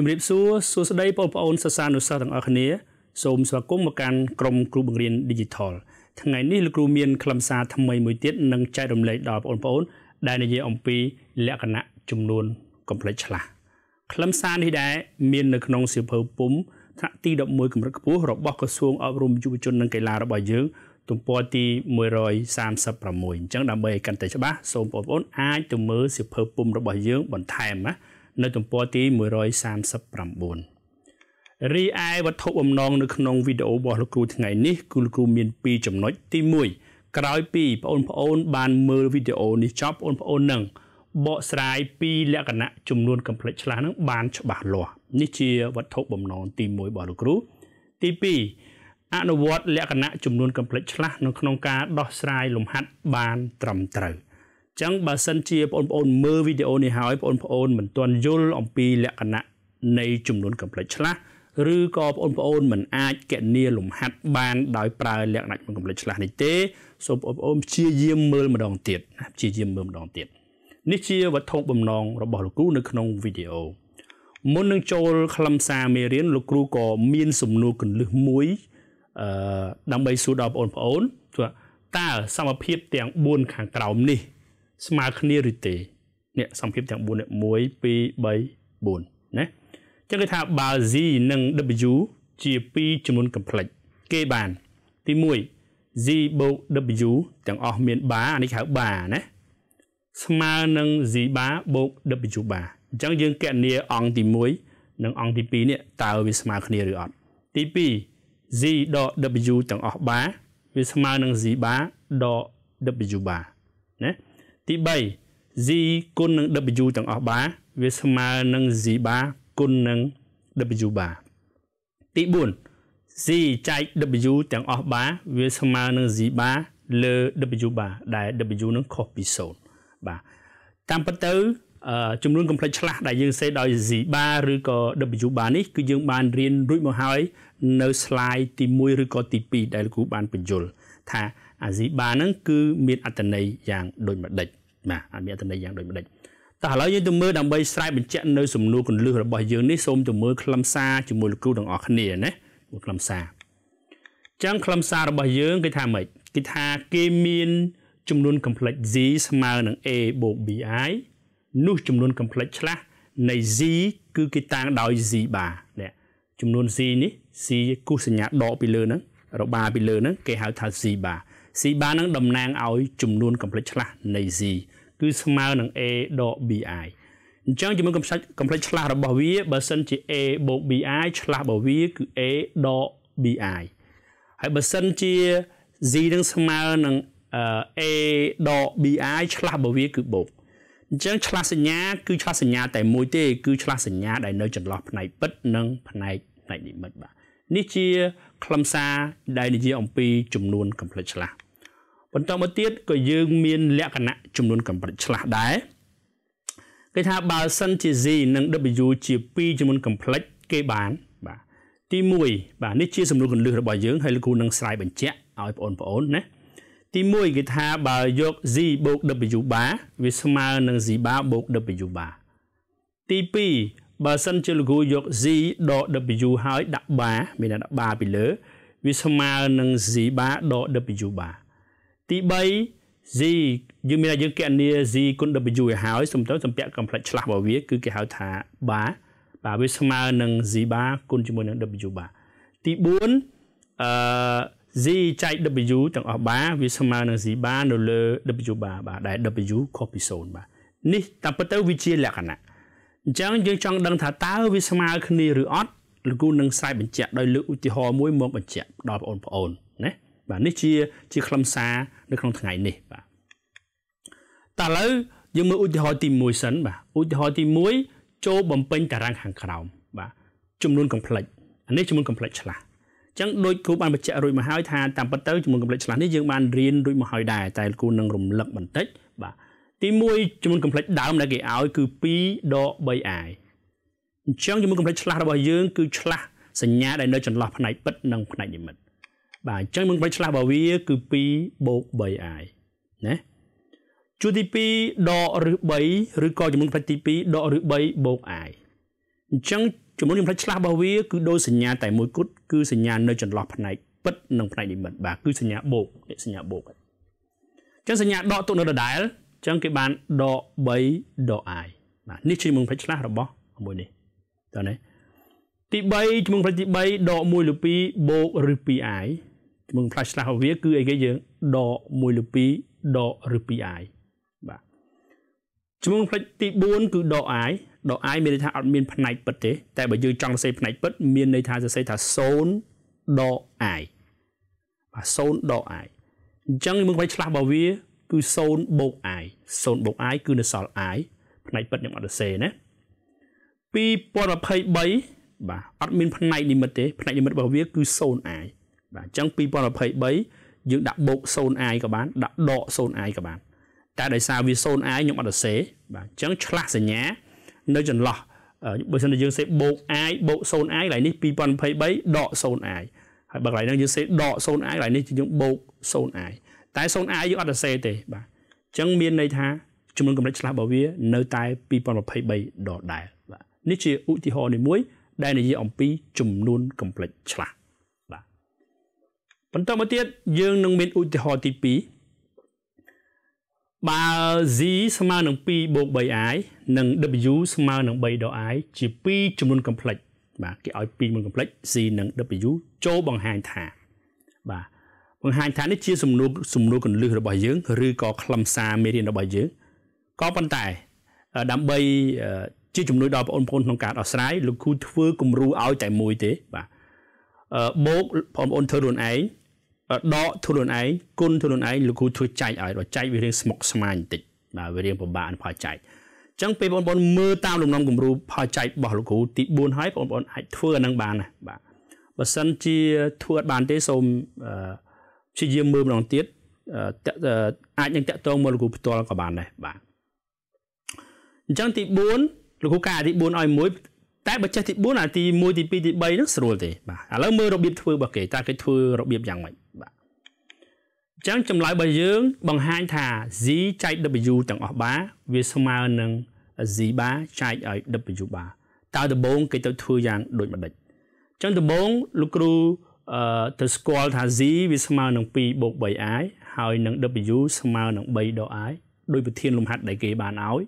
ជំរាបសួរសួស្តីបងប្អូនសិស្សានុសិស្សទាំងអស់គ្នា សូមស្វាគមន៍មកកាន់ក្រុមគ្រូបង្រៀន Digital ថ្ងៃនេះលោកគ្រូមានខ្លឹមសារថ្មីមួយទៀតនឹងចែករំលែកដល់បងប្អូនដែលនិយាយអំពីលក្ខណៈចំនួនកំភ្លេចឆ្លាស់ខ្លឹមសារនេះដែរមាននៅក្នុងសៀវភៅពុំថ្នាក់ទី11កម្រិតខ្ពស់របស់ក្រសួងអប់រំយុវជននិងកីឡារបស់យើងទំព័រទី136អញ្ចឹងដើម្បីឲ្យកាន់តែច្បាស់សូមបងប្អូនអាចទៅមើលសៀវភៅពុំរបស់យើងបន្ថែមណានៅទំព័រទី139រីឯវត្ថុបំណងនៅក្នុងវីដេអូរបស់លោកគ្រូថ្ងៃនេះគឺលោកគ្រូមាន2ចំណុចទី1ក្រោយពីបងប្អូន បានមើលវីដេអូនេះចប់បងប្អូននឹងបកស្រាយពីលក្ខណៈចំនួនកំ plet ឆ្លាស់នឹងបានច្បាស់លាស់នេះជាវត្ថុបំណង ទី1របស់លោកគ្រូទី2អនុវត្តលក្ខណៈចំនួនកំ plet ឆ្លាស់នៅក្នុងការដោះស្រាយលំហាត់បានត្រឹមត្រូវចឹងបើសិនជាបងប្អូនមើលវីដេអូនេះហើយបងប្អូនមិនទាន់យល់អំពីលក្ខណៈនៃចំនួនកំភ្លេចឆ្លាស់ឬក៏បងប្អូនមិនអាចកណនីលំហាត់បានដោយប្រើលក្ខណៈកំភ្លេចឆ្លាស់នេះទេសូមបងប្អូនព្យាយាមមើលម្ដងទៀតណាព្យាយាមមើលម្ដងទៀតនេះជាវត្ថុបំណងរបស់លោកគ្រូនៅក្នុងវីដេអូមុននឹងចូលខ្លឹមសារមេរៀនលោកគ្រូក៏មានសំណួរកន្លឹះមួយអឺដើម្បីសួរដល់បងប្អូនថាតើសមភាពទាំង4ខាងក្រោមនេះស្មើគ្នាឬទេនេះសំភាពទាំង4នេះ1 2 3 4ណាចឹងគេថាបើ Z និង W ជា2ចំនួនកំប្លេចគេបានទី1 Z + W ទាំងអស់មានបាអានេះគេហៅបាណាស្មើនឹង Z បា+ W បាអញ្ចឹងយើងកណនាអង្គទី1និងអង្គទី2នេះតើវាស្មើគ្នាឬអត់ទី2 Z ដក W ទាំងអស់បាវាស្មើនឹង Z បាដក W បាណាទី3 z គុណនឹង w ទាំងអស់បាវាស្មើនឹង z បាគុណនឹង w បាទី4 z ចែក w ទាំងអស់បាវាស្មើនឹង z បាលើ w បាដែល w នឹងខុសពី0បាទតាមពិតទៅចំនួនកំ plet ឆ្លាស់ដែលយើងសេដោយ z បាឬក៏ w បានេះគឺយើងបានរៀនរួចមកហើយនៅ slide ទី1ឬក៏ទី2ដែលលោកគ្រូបានបញ្យល់ថាអា z បាហ្នឹងគឺមានអត្តន័យយ៉ាងដូចម្ដេចបាទអត់មានអត្ថន័យយ៉ាងដូចម្ដេចតោះឥឡូវយើងទៅមើលដើម្បីស្រែកបញ្ជាក់នៅសំណួរគន្លឹះរបស់យើងនេះសូមទៅមើលខ្លឹមសារជាមួយលោកគ្រូទាំងអស់គ្នាណាមើលខ្លឹមសារចឹងខ្លឹមសាររបស់យើង គេថាម៉េចគេថាគេមានចំនួន complex Z ស្មើនឹង A + BI នោះចំនួន complex ឆ្លាស់នៃ Z គឺគេតាំងដោយ Z បានេះចំនួន C នេះ C គូសញ្ញាដកពីលើហ្នឹងរបាពីលើហ្នឹងគេហៅថា C បា C បាហ្នឹងតំណាងឲ្យចំនួនកំភ្លេចឆ្លាស់នៃ Z គឺស្មើនឹង a ដក bi អញ្ចឹងជាមួយកំផ្លេចកំផ្លេចឆ្លាស់របស់វា បើសិនជា a បូក bi ឆ្លាស់របស់វាគឺ a ដក bi ហើយបើសិនជា z នឹងស្មើនឹង a ដក bi ឆ្លាស់របស់វា គឺបូកអញ្ចឹងឆ្លាស់សញ្ញាគឺឆ្លាស់សញ្ញាតែមួយទេគឺឆ្លាស់សញ្ញា ដែលនៅចន្លោះផ្នែកពិតនិងផ្នែកផ្នែកនិមិត្តបាទនេះជាខ្លឹមសារដែលនិយាយអំពីចំនួនកំផ្លេចឆ្លាស់បន្តមកទៀតក៏យើងមានលក្ខណៈចំនួនកំប្រិតឆ្លាស់ដែរគេថាបើសិនជា Z និង W ជា2ចំនួនកំប្រិតគេបានបាទទី1បាទនេះជាសំណួរកន្លឹះរបស់យើង ហើយលោកគ្រូនឹងស្រាយបញ្ជាក់ឲ្យបងប្អូនណាទី1គេថាបើយក Z + W បាវាស្មើនឹង Z បា+ W បាទី2បើសិនជាលោកគ្រូយក Z ដក W ហើយដាក់បាមានដាក់បាពីលើវាស្មើនឹង Z បាដក W បាទី3 Z យើងមានថាយើងកណនី Z គុណ W ឲ្យហើយសំដៅសំពាក់កំភ្លេចឆ្លាស់របស់វាគឺគេហៅថា bar បាទវាស្មើនឹង Z bar គុណជាមួយនឹង W bar ទី4អឺ Z ចែក W ទាំងអស់ bar វាស្មើនឹង Z bar នៅលើ W bar បាទដែល W ខុសពី0បាទនេះ តាមពិតទៅវាជា លក្ខណៈអញ្ចឹងយើងចង់ដឹងថាតើវាស្មើគ្នាឬអត់លោកគ្រូនឹងស្រាយបញ្ជាក់ដោយលើកឧទាហរណ៍មួយមកបញ្ជាក់ដល់បងប្អូនណាបាទនេះជាជាខ្លឹមសារនៅក្នុងថ្ងៃនេះបាទតើឥឡូវយើងមើលឧទាហរណ៍ទី1សិនបាទឧទាហរណ៍ទី1ចូលបំពេញតារាង ខាងក្រោមបាទចំនួនកំ plext អានេះចំនួនកំ plext ឆ្លាស់ចឹងដូចគ្រូបានបញ្ជាក់រួចមកហើយថាតាមពិតទៅចំនួនកំ plext ឆ្លាស់នេះយើងបានរៀនរួចមកហើយដែរតែគ្រូនឹងរំលឹកបន្តិច បាទទី1ចំនួនកំ plext ដើមដែលគេឲ្យគឺ2ដក 3i អញ្ចឹងចំនួនកំ plext ឆ្លាស់របស់យើងគឺឆ្លាស់សញ្ញាដែលនៅចន្លោះផ្នែកពិតនិងផ្នែកនិមិត្តបាទអញ្ចឹងមឹងបីឆ្លាស់របស់វា គឺ2បូក3អាយណាជួរទី2ដកឬ3ឬក៏ចំនួនផ្លេចទី2ដកឬ3បូកអាយអញ្ចឹងចំនួនផ្លេចឆ្លាស់របស់វា គឺដោយសញ្ញាតែមួយគត់គឺសញ្ញានៅ ចន្លោះផ្នែកពិតនិងផ្នែកនិមិត្តបាទគឺសញ្ញាបូកសញ្ញាបូកអញ្ចឹងសញ្ញាដកទុកនៅដដែលអញ្ចឹងគេបានដក3ដកអាយបាទនេះជាចំនួនផ្លេចឆ្លាស់របស់មួយនេះតើណាទី3ចំនួនផ្លេចទី3ដក1ឬ2បូកឬ2អាយមុនផ្លាច់ឆ្លាស់របស់វាគឺអីគេយើងដក1ឬ2ដកឬ 2i បាទជំនុំផ្លាច់ទី4គឺដក i ដក i មានន័យថាអត់មានផ្នែកពិតទេ តែបើយើងចង់សរសេរផ្នែកពិតមានន័យថាសរសេរថា0ដក i បាទ0ដក i អញ្ចឹងជំនុំផ្លាច់ឆ្លាស់របស់វាគឺ0បូក i 0បូក i គឺនៅសល់ i ផ្នែកពិតខ្ញុំអត់សរសេរណា2023បាទអត់មានផ្នែកនិមិត្តទេផ្នែកនិមិត្តរបស់វា គឺ 0i បាទអញ្ចឹង2023យើងដាក់បូក 0i ក៏បានដាក់ដក 0i ក៏បានតែដោយសារវា 0i ខ្ញុំអត់សរសេរបាទអញ្ចឹងឆ្លាស់សញ្ញានៅចន្លោះបើសិនជាយើងសេបូក i បូក 0i កន្លែងនេះ2023ដក 0i ហើយបើកន្លែងហ្នឹងយើងសេដក 0i កន្លែងនេះយើងបូក 0i តែ 0i យើងអត់សរសេរទេបាទអញ្ចឹងមានន័យថាចំនួនកម្រិតឆ្លាស់របស់វានៅតែ2023ដដែលបាទនេះជាឧទាហរណ៍នេះមួយដែលនិយាយអំពីចំនួនកម្រិតឆ្លាស់បន្តមកទៀតយើងនឹងមានឧទាហរណ៍ទី2បើ z ស្មើនឹង2បូក 3i និង w ស្មើនឹង3ដល់ i ជា2ចំនួនកំ plext បាទគេឲ្យ2ចំនួនកំ plext c និង w ចូលបង្ហាញថាបាទបង្ហាញថានេះជាសំណួរសំណួរកន្លឹះរបស់យើង ឬក៏ខ្លឹមសារមេរៀនរបស់យើងក៏ប៉ុន្តែដើម្បីជាជំនួយដល់បងប្អូនក្នុងការដោះស្រាយលោកគ្រូធ្វើគំរូឲ្យតែមួយទេបាទបូកបងប្អូនធ្វើខ្លួនឯងដកខ្លួនឯងគុណខ្លួនឯងលោកគ្រូជួយចែកឲ្យបើចែកវារៀងស្មុគស្មាញបន្តិចបាទវារៀងពិបាកផលចែកអញ្ចឹងពេលបងប្អូនមើលតាមលំនាំគំរូផលចែករបស់លោកគ្រូទី4ហើយបងប្អូនអាចធ្វើអានឹងបានណាបាទបើសិនជាធ្វើអត់បានទេសូមព្យាយាមមើលម្ដងទៀតអាចនឹងតាក់ទងមកលោកគ្រូផ្ទាល់ក៏បានដែរបាទអញ្ចឹងទី4លោកគ្រូការទី4ឲ្យមួយតែបើចេះទី4អាទី1ទី2ទី3ហ្នឹងស្រួលទេបាទឥឡូវមើលរបៀបធ្វើរបស់គេតើគេធ្វើរបៀបយ៉ាងម៉េចបាទអញ្ចឹងចម្លើយរបស់យើង បង្ហាញថា z ចែក w ទាំងអស់បាវាស្មើនឹង z បាចែកឲ្យ w បាតើដំបូងគេទៅធ្វើយ៉ាងដូចម្ដេចអញ្ចឹងដំបូងលោកគ្រូអឺទៅស្គាល់ថា z វាស្មើនឹង2បូក 3i ហើយនឹង w ស្មើនឹង3ដល់ i ដោយប្រធានលំហាត់ដែលគេបានឲ្យ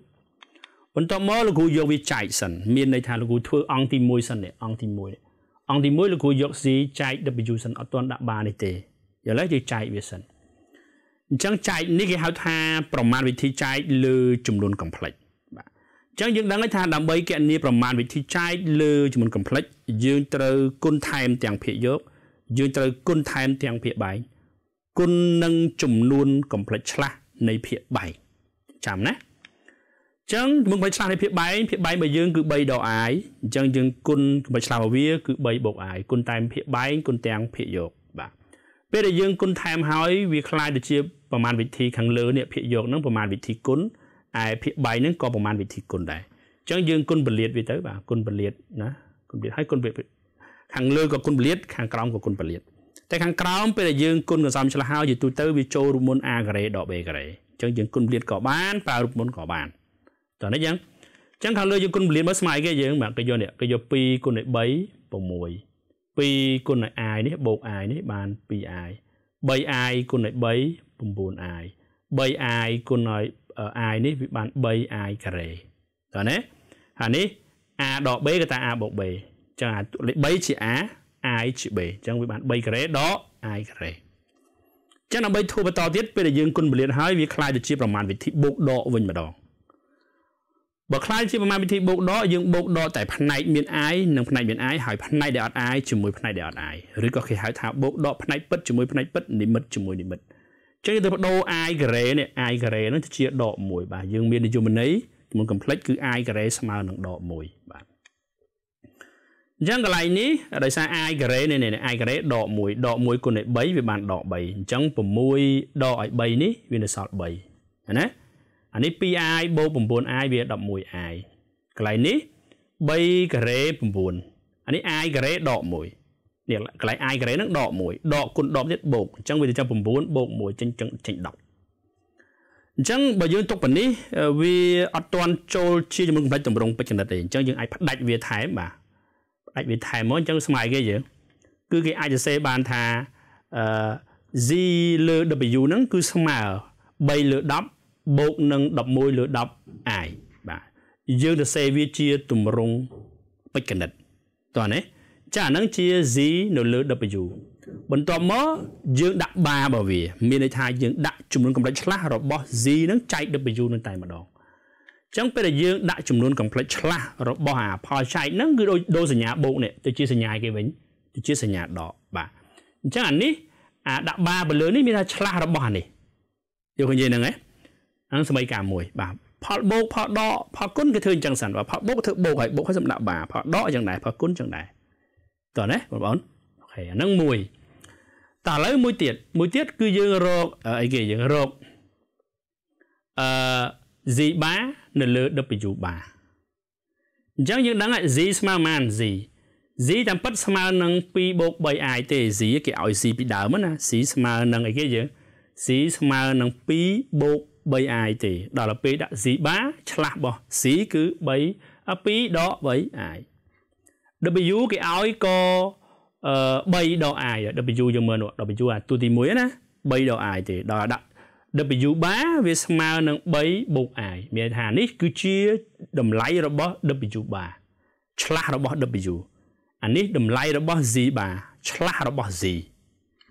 បន្ទាប់មកលោកគ្រូយកវាចែកសិនមានន័យថាលោកគ្រូធ្វើអង្គទី1សិននេះអង្គទី1អង្គទី1លោកគ្រូយក C ចែក W សិនអត់ទាន់ដាក់បានេះទេឥឡូវយើងចែកវាសិនអញ្ចឹងចែកនេះគេហៅថាប្រមាណវិធីចែកលើចំនួនកំភ្លេចបាទអញ្ចឹងយើងដឹង ថាដើម្បីគណនាប្រមាណវិធីចែកលើចំនួនកំភ្លេចយើងត្រូវគុណថែមទាំងភាគយក យើងត្រូវគុណថែមទាំងភាគបែកគុណនឹងចំនួនកំភ្លេចឆ្លាស់នៃភាគបែកចាំណាចឹងមុខបីឆ្លាស់នៃភាពបែងភាពបែងរបស់យើងគឺ3ដក i អញ្ចឹងយើងគុណបីឆ្លាស់របស់វាគឺ3បូក i គុណតាមភាពបែងគុណទាំងភាពយកបាទពេលដែលយើងគុណថែមហើយវាคล้ายទៅជាប្រមាណវិធីខាងលើនេះភាពយកនឹងប្រមាណវិធីគុណឯភាពបែងនឹងក៏ប្រមាណវិធីគុណដែរអញ្ចឹងយើងគុណបលិតវាទៅបាទគុណបលិតណាគុណបលិតហើយគុណខាងលើក៏គុណបលិតខាងក្រោមក៏គុណបលិតតែខាងក្រោមពេលដែលយើងគុណកន្សំឆ្លាស់ហើយយូរទៅវាចូលរូបមន្ត a ការ៉េដក b ការ៉េអញ្ចឹងយើងគុណបលិតក៏បានប្រើរូបមន្តក៏បានតោះនេះយ៉ាងចឹងខាងលើយើងគុណពលានមើលស្មើគេយើងបាទគេយកនេះគេយក2គុណ3 6 2គុណនឹង i នេះបូក i នេះបាន 2i 3i គុណនឹង3 9i 3i គុណនឹង i នេះវាបាន 3i ការ៉េតើណាអានេះ a ដក b ក៏តា a បូក b អញ្ចឹងអាលេខ3ជា a i ជា b អញ្ចឹងវាបាន3ការ៉េដក i ការ៉េអញ្ចឹងដើម្បីធ្វើបន្តទៀតពេលដែលយើងគុណពលានហើយវាคล้ายទៅជាប្រមាណវិធីបូកដកវិញម្ដងបើខ្លាយជាប្រមាណវិធីបូកដកយើងបូកដកតែផ្នែកមានអាយនិងផ្នែកមានអាយហើយផ្នែកដែលអត់អាយជាមួយផ្នែកដែលអត់អាយឬក៏គេហៅថាបូកដកផ្នែកពិតជាមួយផ្នែកពិតនិមិត្តជាមួយនិមិត្តចឹងទៅបដូរអាយការ៉េនេះអាយការ៉េនឹងជាដកមួយបាទយើងមាននិយមន័យមួយកំ plext គឺអាយការ៉េស្មើនឹងដកមួយបាទអញ្ចឹងកន្លែងនេះដោយសារអាយការ៉េនេះនេះអាយការ៉េដក1ដក1គុណ3វាបានដក3អញ្ចឹង6ដកឲ្យ3នេះវានៅសល់3ណាអានេះ 2i បូក 9i វា 11i កន្លែងនេះ3ការ៉េ9អានេះ i ការ៉េដក1នេះកន្លែង i ការ៉េនឹងដក1ដកគុណដកទៀតបូកអញ្ចឹងវាទៅចាំ9បូក1ចេញចេញចេញ10អញ្ចឹងបើយើងទុកប៉ុនេះវាអត់ទាន់ចូលជាចំណុចផ្លេចតម្រង់ពេជ្រគណិតទេអញ្ចឹងយើងអាចផ្ដាច់វាថែមបាទផ្ដាច់វាថែមមកអញ្ចឹងស្មាយគេយើងគឺគេអាចសរសេរបានថាអឺ z លើ w ហ្នឹងគឺស្មើ3លើ10បូកនឹង11លើ10អាយបាទយើងទៅសេវាជាទម្រង់បិចកណិតតោះណាចាអានឹងជា z នៅលើ w បន្ទាប់មកយើងដាក់បារបស់វាមានន័យថាយើងដាក់ចំនួនកម្រិតឆ្លាស់របស់ z នឹងចែក w នឹងតែម្ដងអញ្ចឹងពេលដែលយើងដាក់ចំនួនកម្រិតឆ្លាស់របស់អាផលចែកហ្នឹងគឺដូចដូចសញ្ញាបូកនេះទៅជាសញ្ញាគេវិញទៅជាសញ្ញាដកបាទអញ្ចឹងអានេះអាដាក់បារលើនេះមានថាឆ្លាស់របស់អានេះយកឃើញទេហ្នឹងឯងហ្នឹងសម័យកាលមួយបាទផលបោកផលដកផលគុណគេធ្វើអញ្ចឹងសិនបាទផលបោកធ្វើបោកហើយបោកហើយសំដាក់បាផលដកអញ្ចឹងដែរផលគុណអញ្ចឹងដែរតើណាបងប្អូនអូខេអាហ្នឹងមួយតើឥឡូវមួយទៀតមួយទៀតគឺយើងរកអីគេយើងរកអឺ z bar នៅលើ w bar អញ្ចឹងយើងដឹងថា z ស្មើប៉ុន្មាន z z តាមពិតស្មើនឹង2បូក 3i ទេ z គេឲ្យ c ពីដើមណា c ស្មើនឹងអីគេយើង c ស្មើនឹង2បូក 3i ទេដល់ពេលដាក់ z bar ឆ្លាស់បោះ c គឺ3 2ដក 3i w គេឲ្យក3ដក i w យើងមើលនោះ w អាទូទី1ណា3ដក i ទេដល់ដាក់ W bar វាស្មើនឹង3បូក i មានថានេះ គឺជាតម្លៃរបស់ W bar ឆ្លាស់របស់ W អានេះតម្លៃរបស់ Z bar ឆ្លាស់របស់ Z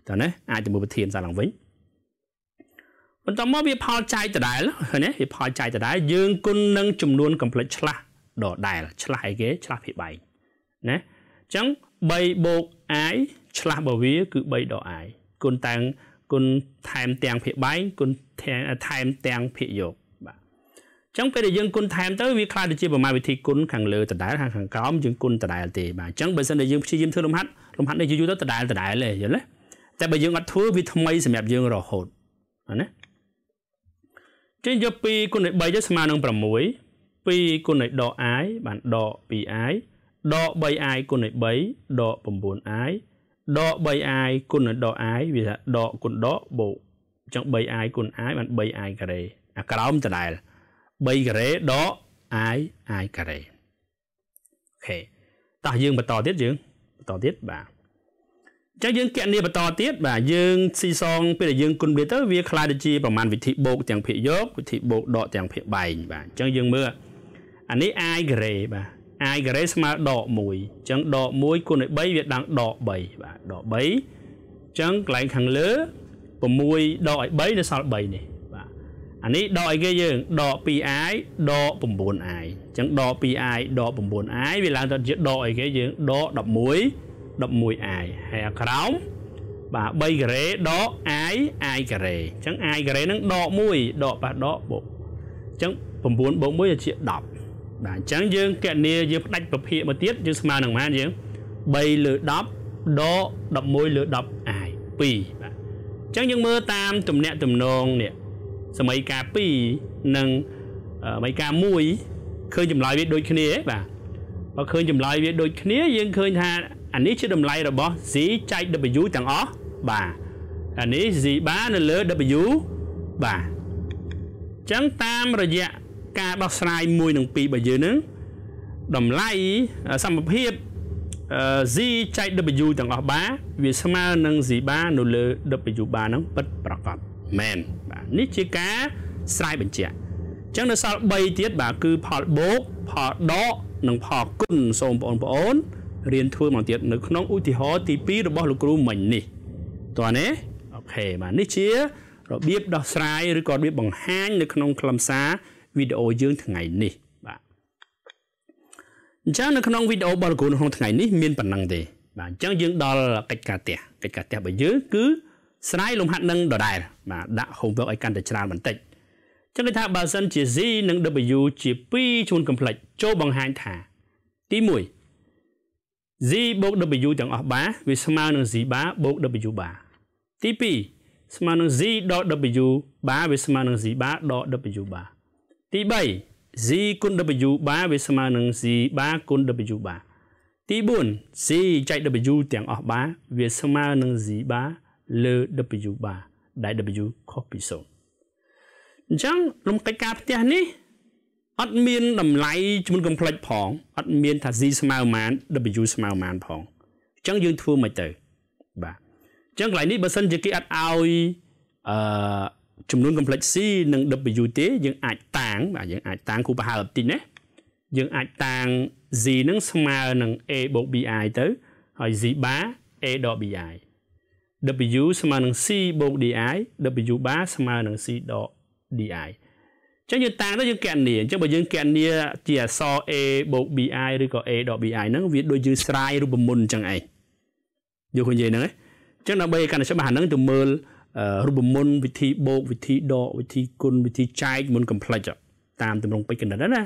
តើណាអាចទៅមើលប្រធានសារឡើងវិញបន្តមកវាផលចាយដដែលឃើញទេវាផលចាយដដែលយើងគុណនឹងចំនួនកំ plet ឆ្លាស់ដដែលឆ្លាស់អីគេឆ្លាស់ភីបែកណាអញ្ចឹង3បូក i ឆ្លាស់បើវាគឺ3ដអាយគុណតាំងគុណថែមទាំងភីបែកគុណថែមទាំងភីយកបាទអញ្ចឹងពេលដែលយើងគុណថែមទៅវាខ្លាចទៅជាប្រមាណវិធីគុណខាងលើដដែលខាងខាងក្រោមយើងគុណដដែលទេបាទអញ្ចឹងបើសិនជាយើងព្យាយាមធ្វើលំហាត់លំហាត់នេះយូរៗទៅដដែលដដែលទេយល់ទេតែបើយើងអត់ធ្វើវាថ្មីសម្រាប់យើងរហូតណាចឹងយក2គុណ3ទៅស្មើនឹង6 2គុណដក i បានដក 2i ដក 3i គុណ3ដក 9i ដក 3i គុណដក i វាថាដកគុណដកបូកអញ្ចឹង 3i គុណ i បាន 3i ការ៉េអាក្រោមដដែល3ការ៉េដក i i ការ៉េអូខេតោះយើងបន្តទៀតយើងបន្តទៀតបាទចឹងយើងគណនាបន្តទៀតបាទយើងស៊ីសងពេលដែលយើងគុណវាទៅវាคล้ายទៅជាប្រមាណវិធីបូកទាំងភាគយកវិធីបូកដកទាំងភាគបែងបាទអញ្ចឹងយើងមើលអានេះ i ការ៉េបាទ i ការ៉េស្មើដក1អញ្ចឹងដក1គុណឲ្យ3វាដល់ដក3បាទដក3អញ្ចឹងកន្លែងខាងលើ6ដកឲ្យ3នៅសល់3នេះបាទអានេះដកឲ្យគេយើងដក 2i ដក 9i អញ្ចឹងដក 2i ដក 9i វាឡើងទៅជាដកឲ្យគេយើងដក11 11 i ហើយក្រោមបាទ3ការ៉េដក i i ការ៉េអញ្ចឹង i ការ៉េនឹងដក1ដកប៉ះដកបូកអញ្ចឹង9បូក1ជា10បាទអញ្ចឹងយើងកណនីយើងផ្ដាច់ប្រភេទមកទៀតយើងស្មើនឹងប៉ុន្មានយើង3លើ10ដក11លើ10 i 2បាទអញ្ចឹងយើងមើលតាមទំនាក់ទំនងនេះសម័យកាល2និងសម័យកាល1ឃើញចម្លើយវាដូចគ្នាទេបាទបើឃើញចម្លើយវាដូចគ្នាយើងឃើញថាអានេះជាតម្លៃរបស់ z ចែក w ទាំងអស់បាទអានេះ z បានៅលើ w បាទអញ្ចឹងតាមរយៈការដោះស្រាយ1និង2របស់យើងនឹងតម្លៃសមភាព z ចែក w ទាំងអស់បាវាស្មើនឹង z បានៅលើ w បាហ្នឹងពិតប្រាកដមែនបាទនេះជាការស្រាយបញ្ជាក់អញ្ចឹងនៅសល់3ទៀតបាទគឺផលបូកផលដកនិងផលគុណសូមបងប្អូនបងប្អូនរៀនធ្វើមកទៀតនៅក្នុងឧទាហរណ៍ទី2របស់លោកគ្រូមិញនេះតើណាអូខេបាទនេះជារបៀបដោះស្រាយឬក៏របៀបបង្ហាញនៅក្នុងខ្លឹមសារវីដេអូយើងថ្ងៃនេះបាទអញ្ចឹងនៅក្នុងវីដេអូរបស់លោកគ្រូនៅក្នុងថ្ងៃនេះមានប៉ុណ្ណឹងទេបាទអញ្ចឹងយើងដល់កិច្ចការផ្ទះកិច្ចការផ្ទះរបស់យើងគឺស្រាយលំហាត់នឹងដដែល បាទដាក់ homework ឲ្យកាន់តែច្រើនបន្តិចចឹងគេថាបើសិនជា Z និង W ជា2ជួន complex ចូលបង្ហាញថាទី1 z + w ទាំងអស់បាវាស្មើនឹង z បាបូក w បាទី2ស្មើនឹង z ដក w បា វាស្មើនឹង z បាដក w បាទី3 z គុណ w បាវាស្មើនឹង z បាគុណ w បាទី4 z ចែក w ទាំងអស់បាវាស្មើនឹង z បាលើ w បាដែល w ខុសពី0អញ្ចឹងលំកិច្ចការផ្ទះនេះអត់មានតម្លៃជំនុំកំភ្លេចផង អត់មានថា Z ស្មើប៉ុន្មាន W ស្មើប៉ុន្មានផងអញ្ចឹងយើងធ្វើមិនទៅបាទអញ្ចឹងកន្លែងនេះបើសិនជាគេអត់ឲ្យអឺចំនួន complex C និង W ទេយើងអាចតាងបាទយើងអាចតាងគូប្រហើបតិចណាយើងអាចតាង Z នឹងស្មើនឹង A + BI ទៅហើយ Z បា A / BI W ស្មើនឹង C + DI W បាស្មើនឹង C / DI ចឹងយើងតាមទៅយើងកណនីអញ្ចឹងបើយើងកណនីជាអក្សរ a + bi ឬក៏ a + bi ហ្នឹងវាដូចយើងស្រាយរូបមន្តអញ្ចឹងឯងយកឃើញនិយាយហ្នឹងឯងអញ្ចឹងដើម្បីកាន់តែច្បាស់ហ្នឹងទៅមើលរូបមន្តវិធីបូកវិធីដកវិធីគុណវិធីចែកមុន complex តាមទម្រង់ពេជ្រកណិតណា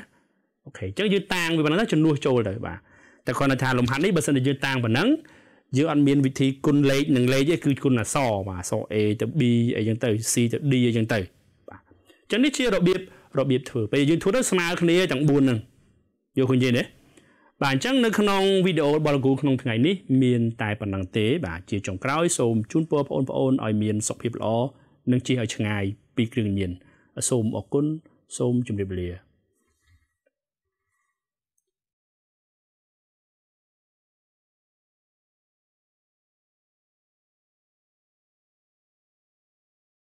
អូខេអញ្ចឹងយើងតាំងវាប៉ុណ្ណឹងជំនួសចូលទៅបាទតែគ្រាន់តែថាលំហាត់នេះបើសិនជាយើងតាំងប៉ុណ្ណឹងយើងអត់មានវិធីគុណលេខនិងលេខទេគឺគុណអក្សរបាទអក្សរ A ទៅ B អីចឹងទៅ C ទៅ D អីចឹងទៅចឹងនេះជារបៀបរបៀបធ្វើពេលយើងធ្វើទៅស្មើគ្នាទាំង4ហ្នឹងយល់ឃើញទេណាបាទអញ្ចឹងនៅក្នុងវីដេអូបលគូក្នុងថ្ងៃនេះមានតែប៉ុណ្ណឹងទេបាទជាចុងក្រោយសូមជូនពរបងប្អូនឲ្យមានសុខភាពល្អនិងជៀសឲ្យឆ្ងាយពីគ្រឿងញៀនសូមអរគុណសូមជម្រាបលា